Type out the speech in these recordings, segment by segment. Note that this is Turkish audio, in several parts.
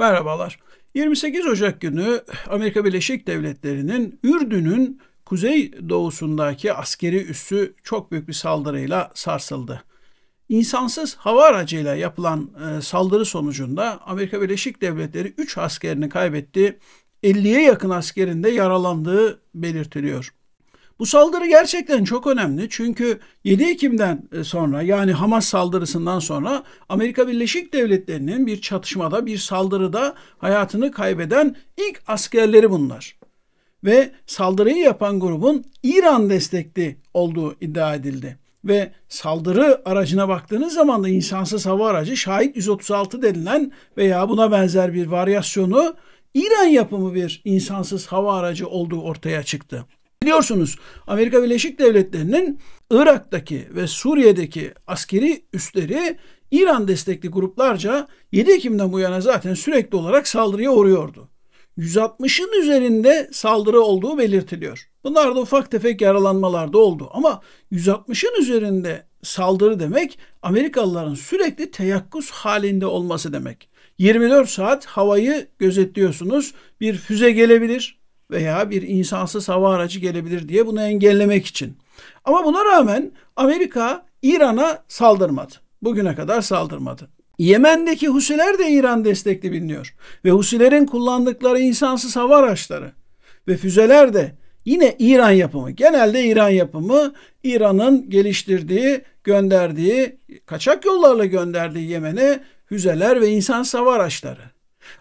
Merhabalar. 28 Ocak günü Amerika Birleşik Devletleri'nin Ürdün'ün kuzey doğusundaki askeri üssü çok büyük bir saldırıyla sarsıldı. İnsansız hava aracıyla yapılan e, saldırı sonucunda Amerika Birleşik Devletleri 3 askerini kaybetti, 50'ye yakın askerin de yaralandığı belirtiliyor. Bu saldırı gerçekten çok önemli çünkü 7 Ekim'den e, sonra yani Hamas saldırısından sonra Amerika Birleşik Devletleri'nin bir çatışmada, bir saldırıda hayatını kaybeden ilk askerleri bunlar. Ve saldırıyı yapan grubun İran destekli olduğu iddia edildi. Ve saldırı aracına baktığınız zaman da insansız hava aracı Şahit 136 denilen veya buna benzer bir varyasyonu İran yapımı bir insansız hava aracı olduğu ortaya çıktı. Biliyorsunuz Amerika Birleşik Devletleri'nin Irak'taki ve Suriye'deki askeri üsleri İran destekli gruplarca 7 Ekim'den bu yana zaten sürekli olarak saldırıya uğruyordu. 160'ın üzerinde saldırı olduğu belirtiliyor. Bunlar da ufak tefek yaralanmalar da oldu ama 160'ın üzerinde saldırı demek Amerikalıların sürekli teyakkuz halinde olması demek. 24 saat havayı gözetliyorsunuz. Bir füze gelebilir, veya bir insansız hava aracı gelebilir diye bunu engellemek için. Ama buna rağmen Amerika İran'a saldırmadı. Bugüne kadar saldırmadı. Yemen'deki Husiler de İran destekli biliniyor. Ve Husilerin kullandıkları insansız hava araçları ve füzeler de yine İran yapımı. Genelde İran yapımı İran'ın geliştirdiği, gönderdiği, kaçak yollarla gönderdiği Yemen'e füzeler ve insansız hava araçları.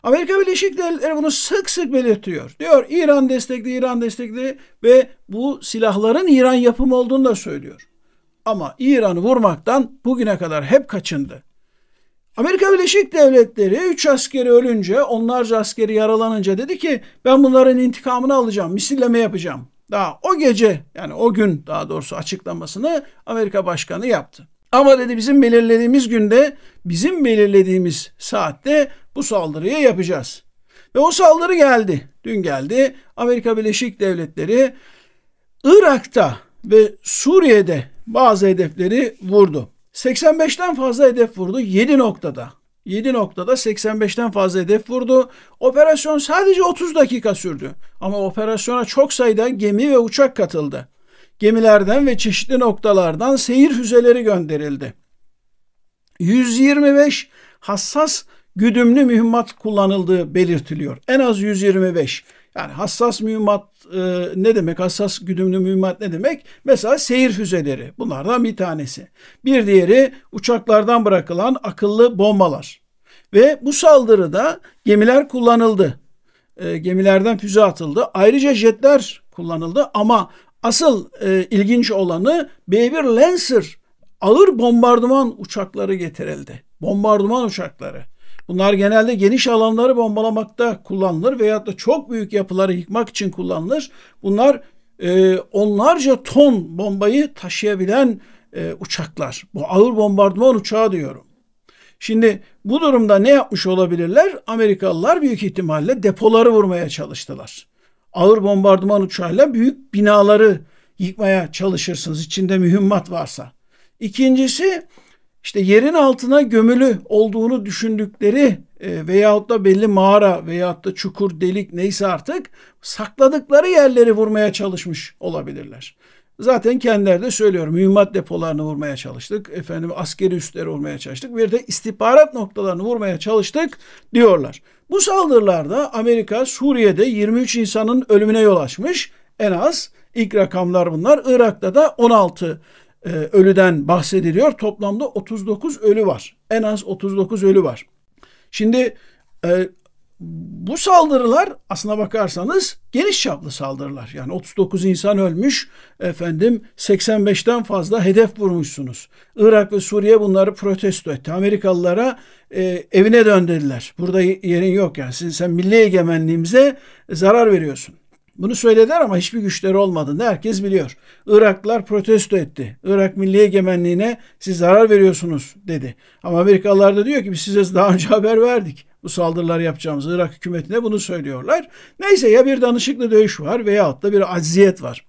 Amerika Birleşik Devletleri bunu sık sık belirtiyor. Diyor İran destekli, İran destekli ve bu silahların İran yapımı olduğunu da söylüyor. Ama İran'ı vurmaktan bugüne kadar hep kaçındı. Amerika Birleşik Devletleri 3 askeri ölünce, onlarca askeri yaralanınca dedi ki ben bunların intikamını alacağım, misilleme yapacağım. Daha o gece yani o gün daha doğrusu açıklamasını Amerika Başkanı yaptı. Ama dedi bizim belirlediğimiz günde, bizim belirlediğimiz saatte bu saldırıyı yapacağız. Ve o saldırı geldi. Dün geldi. Amerika Birleşik Devletleri Irak'ta ve Suriye'de bazı hedefleri vurdu. 85'ten fazla hedef vurdu 7 noktada. 7 noktada 85'ten fazla hedef vurdu. Operasyon sadece 30 dakika sürdü. Ama operasyona çok sayıda gemi ve uçak katıldı gemilerden ve çeşitli noktalardan seyir füzeleri gönderildi. 125 hassas güdümlü mühimmat kullanıldığı belirtiliyor. En az 125. Yani hassas mühimmat e, ne demek? Hassas güdümlü mühimmat ne demek? Mesela seyir füzeleri. Bunlardan bir tanesi. Bir diğeri uçaklardan bırakılan akıllı bombalar. Ve bu saldırıda gemiler kullanıldı. E, gemilerden füze atıldı. Ayrıca jetler kullanıldı ama Asıl e, ilginç olanı B1 Lancer ağır bombardıman uçakları getirildi. Bombardıman uçakları. Bunlar genelde geniş alanları bombalamakta kullanılır veyahut da çok büyük yapıları yıkmak için kullanılır. Bunlar e, onlarca ton bombayı taşıyabilen e, uçaklar. Bu ağır bombardıman uçağı diyorum. Şimdi bu durumda ne yapmış olabilirler? Amerikalılar büyük ihtimalle depoları vurmaya çalıştılar ağır bombardıman uçağıyla büyük binaları yıkmaya çalışırsınız içinde mühimmat varsa. İkincisi işte yerin altına gömülü olduğunu düşündükleri e, veyahut da belli mağara veyahut da çukur, delik neyse artık sakladıkları yerleri vurmaya çalışmış olabilirler. Zaten kendileri de söylüyor. Mühimmat depolarını vurmaya çalıştık. Efendim askeri üsleri vurmaya çalıştık. Bir de istihbarat noktalarını vurmaya çalıştık diyorlar. Bu saldırılarda Amerika Suriye'de 23 insanın ölümüne yol açmış. En az ilk rakamlar bunlar. Irak'ta da 16 e, ölüden bahsediliyor. Toplamda 39 ölü var. En az 39 ölü var. Şimdi e, bu saldırılar aslına bakarsanız geniş çaplı saldırılar. Yani 39 insan ölmüş, efendim 85'ten fazla hedef vurmuşsunuz. Irak ve Suriye bunları protesto etti. Amerikalılara e, evine dön dediler. Burada yerin yok yani. Sizin, sen milli egemenliğimize zarar veriyorsun. Bunu söylediler ama hiçbir güçleri olmadığını herkes biliyor. Iraklılar protesto etti. Irak milli egemenliğine siz zarar veriyorsunuz dedi. Ama Amerikalılar da diyor ki biz size daha önce haber verdik bu saldırılar yapacağımız Irak hükümetine bunu söylüyorlar. Neyse ya bir danışıklı dövüş var veya da bir acziyet var.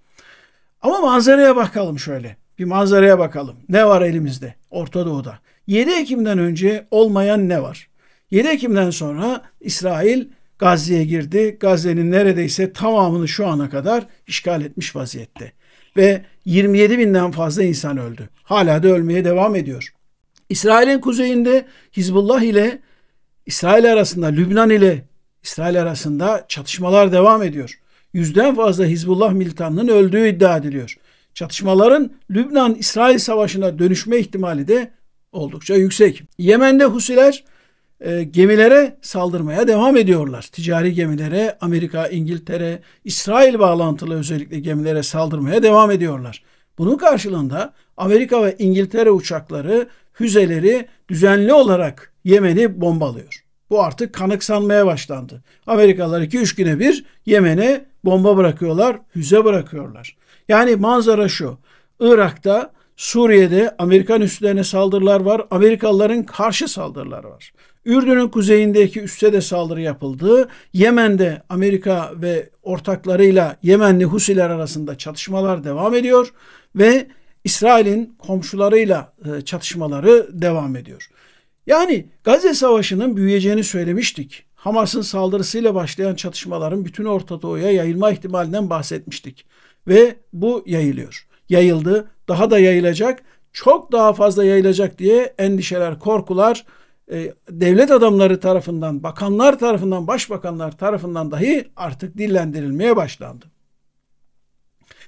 Ama manzaraya bakalım şöyle. Bir manzaraya bakalım. Ne var elimizde Orta Doğu'da? 7 Ekim'den önce olmayan ne var? 7 Ekim'den sonra İsrail Gazze'ye girdi. Gazze'nin neredeyse tamamını şu ana kadar işgal etmiş vaziyette. Ve 27 binden fazla insan öldü. Hala da ölmeye devam ediyor. İsrail'in kuzeyinde Hizbullah ile İsrail arasında, Lübnan ile İsrail arasında çatışmalar devam ediyor. Yüzden fazla Hizbullah militanının öldüğü iddia ediliyor. Çatışmaların Lübnan-İsrail savaşına dönüşme ihtimali de oldukça yüksek. Yemen'de Husiler e, gemilere saldırmaya devam ediyorlar. Ticari gemilere, Amerika, İngiltere, İsrail bağlantılı özellikle gemilere saldırmaya devam ediyorlar. Bunun karşılığında Amerika ve İngiltere uçakları füzeleri düzenli olarak Yemen'i bombalıyor. Bu artık kanıksanmaya başlandı. Amerikalılar 2-3 güne bir Yemen'e bomba bırakıyorlar, füze bırakıyorlar. Yani manzara şu. Irak'ta, Suriye'de Amerikan üslerine saldırılar var. Amerikalıların karşı saldırılar var. Ürdün'ün kuzeyindeki üste de saldırı yapıldı. Yemen'de Amerika ve ortaklarıyla Yemenli Husiler arasında çatışmalar devam ediyor ve İsrail'in komşularıyla e, çatışmaları devam ediyor. Yani Gazze Savaşı'nın büyüyeceğini söylemiştik. Hamas'ın saldırısıyla başlayan çatışmaların bütün Orta Doğu'ya yayılma ihtimalinden bahsetmiştik. Ve bu yayılıyor. Yayıldı, daha da yayılacak, çok daha fazla yayılacak diye endişeler, korkular e, devlet adamları tarafından, bakanlar tarafından, başbakanlar tarafından dahi artık dillendirilmeye başlandı.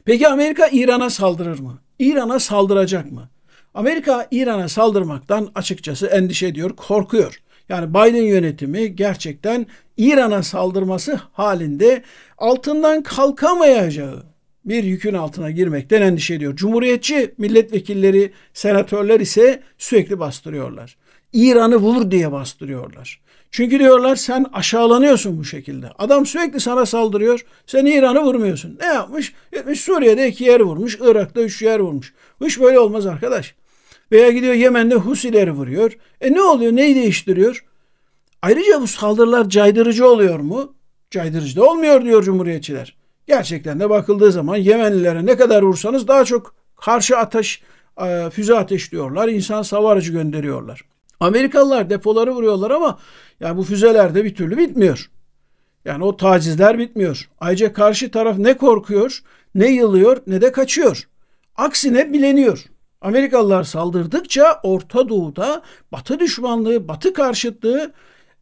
Peki Amerika İran'a saldırır mı? İran'a saldıracak mı? Amerika İran'a saldırmaktan açıkçası endişe ediyor, korkuyor. Yani Biden yönetimi gerçekten İran'a saldırması halinde altından kalkamayacağı bir yükün altına girmekten endişe ediyor. Cumhuriyetçi milletvekilleri, senatörler ise sürekli bastırıyorlar. İran'ı vur diye bastırıyorlar. Çünkü diyorlar sen aşağılanıyorsun bu şekilde. Adam sürekli sana saldırıyor. Sen İran'ı vurmuyorsun. Ne yapmış? Gitmiş Suriye'de iki yer vurmuş. Irak'ta üç yer vurmuş. Hiç böyle olmaz arkadaş. Veya gidiyor Yemen'de Husileri vuruyor. E ne oluyor? Neyi değiştiriyor? Ayrıca bu saldırılar caydırıcı oluyor mu? Caydırıcı da olmuyor diyor cumhuriyetçiler. Gerçekten de bakıldığı zaman Yemenlilere ne kadar vursanız daha çok karşı ateş, e, füze ateşliyorlar. İnsan savarcı gönderiyorlar. Amerikalılar depoları vuruyorlar ama yani bu füzelerde bir türlü bitmiyor. Yani o tacizler bitmiyor. Ayrıca karşı taraf ne korkuyor, ne yılıyor, ne de kaçıyor. Aksine bileniyor. Amerikalılar saldırdıkça Orta Doğu'da Batı düşmanlığı, Batı karşıtlığı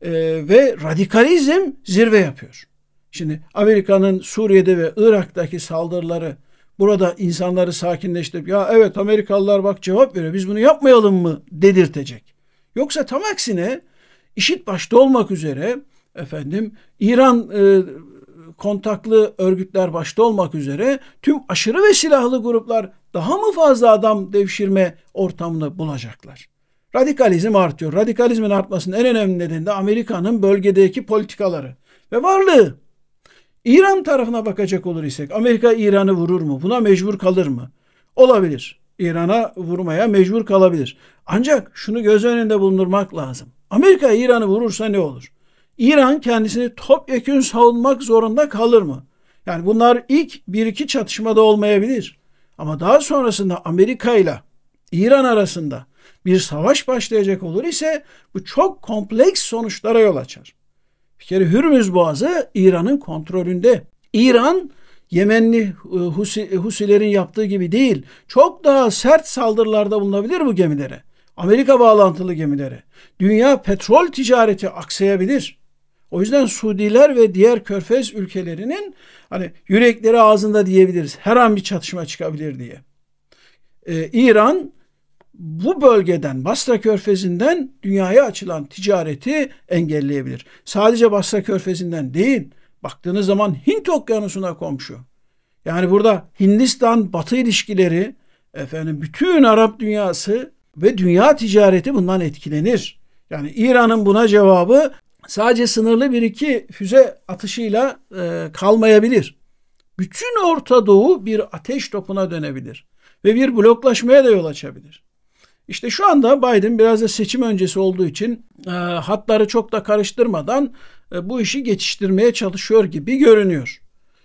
e, ve radikalizm zirve yapıyor. Şimdi Amerika'nın Suriye'de ve Irak'taki saldırıları burada insanları sakinleştirip ya evet Amerikalılar bak cevap veriyor biz bunu yapmayalım mı dedirtecek. Yoksa tam aksine işit başta olmak üzere efendim İran e, kontaklı örgütler başta olmak üzere tüm aşırı ve silahlı gruplar daha mı fazla adam devşirme ortamını bulacaklar? Radikalizm artıyor. Radikalizmin artmasının en önemli nedeni de Amerika'nın bölgedeki politikaları ve varlığı. İran tarafına bakacak olur isek Amerika İran'ı vurur mu? Buna mecbur kalır mı? Olabilir. İran'a vurmaya mecbur kalabilir. Ancak şunu göz önünde bulundurmak lazım. Amerika İran'ı vurursa ne olur? İran kendisini topyekün savunmak zorunda kalır mı? Yani bunlar ilk bir iki çatışmada olmayabilir. Ama daha sonrasında Amerika ile İran arasında bir savaş başlayacak olur ise bu çok kompleks sonuçlara yol açar. Bir kere Hürmüz Boğazı İran'ın kontrolünde. İran Yemenli e, e, Husilerin yaptığı gibi değil. Çok daha sert saldırılarda bulunabilir bu gemilere. Amerika bağlantılı gemilere. Dünya petrol ticareti aksayabilir. O yüzden Suudiler ve diğer körfez ülkelerinin hani yürekleri ağzında diyebiliriz. Her an bir çatışma çıkabilir diye. Ee, İran bu bölgeden Basra Körfezi'nden dünyaya açılan ticareti engelleyebilir. Sadece Basra Körfezi'nden değil, Baktığınız zaman Hint okyanusuna komşu. Yani burada Hindistan-Batı ilişkileri, efendim bütün Arap dünyası ve dünya ticareti bundan etkilenir. Yani İran'ın buna cevabı sadece sınırlı bir iki füze atışıyla e, kalmayabilir. Bütün Orta Doğu bir ateş topuna dönebilir ve bir bloklaşmaya da yol açabilir. İşte şu anda Biden biraz da seçim öncesi olduğu için e, hatları çok da karıştırmadan e, bu işi geçiştirmeye çalışıyor gibi görünüyor.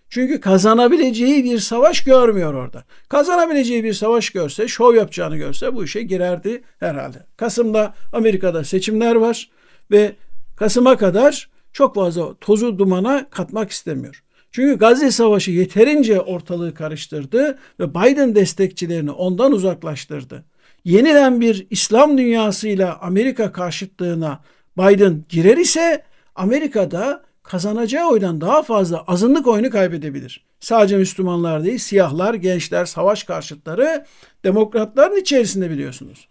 Çünkü kazanabileceği bir savaş görmüyor orada. Kazanabileceği bir savaş görse, şov yapacağını görse bu işe girerdi herhalde. Kasım'da Amerika'da seçimler var ve Kasım'a kadar çok fazla tozu dumana katmak istemiyor. Çünkü Gazze Savaşı yeterince ortalığı karıştırdı ve Biden destekçilerini ondan uzaklaştırdı. Yeniden bir İslam dünyasıyla Amerika karşıtlığına Biden girer ise Amerika'da kazanacağı oydan daha fazla azınlık oyunu kaybedebilir. Sadece Müslümanlar değil, siyahlar, gençler, savaş karşıtları demokratların içerisinde biliyorsunuz.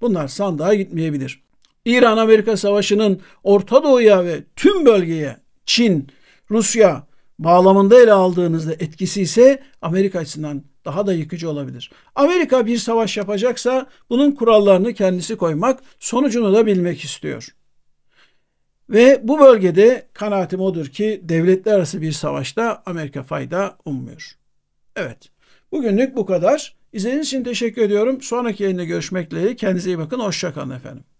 Bunlar sandığa gitmeyebilir. İran-Amerika savaşının Orta Doğu'ya ve tüm bölgeye Çin, Rusya bağlamında ele aldığınızda etkisi ise Amerika açısından daha da yıkıcı olabilir. Amerika bir savaş yapacaksa bunun kurallarını kendisi koymak, sonucunu da bilmek istiyor. Ve bu bölgede kanaatim odur ki devletler arası bir savaşta Amerika fayda ummuyor. Evet. Bugünlük bu kadar. İzlediğiniz için teşekkür ediyorum. Sonraki yayında görüşmek dileğiyle. Kendinize iyi bakın. Hoşçakalın efendim.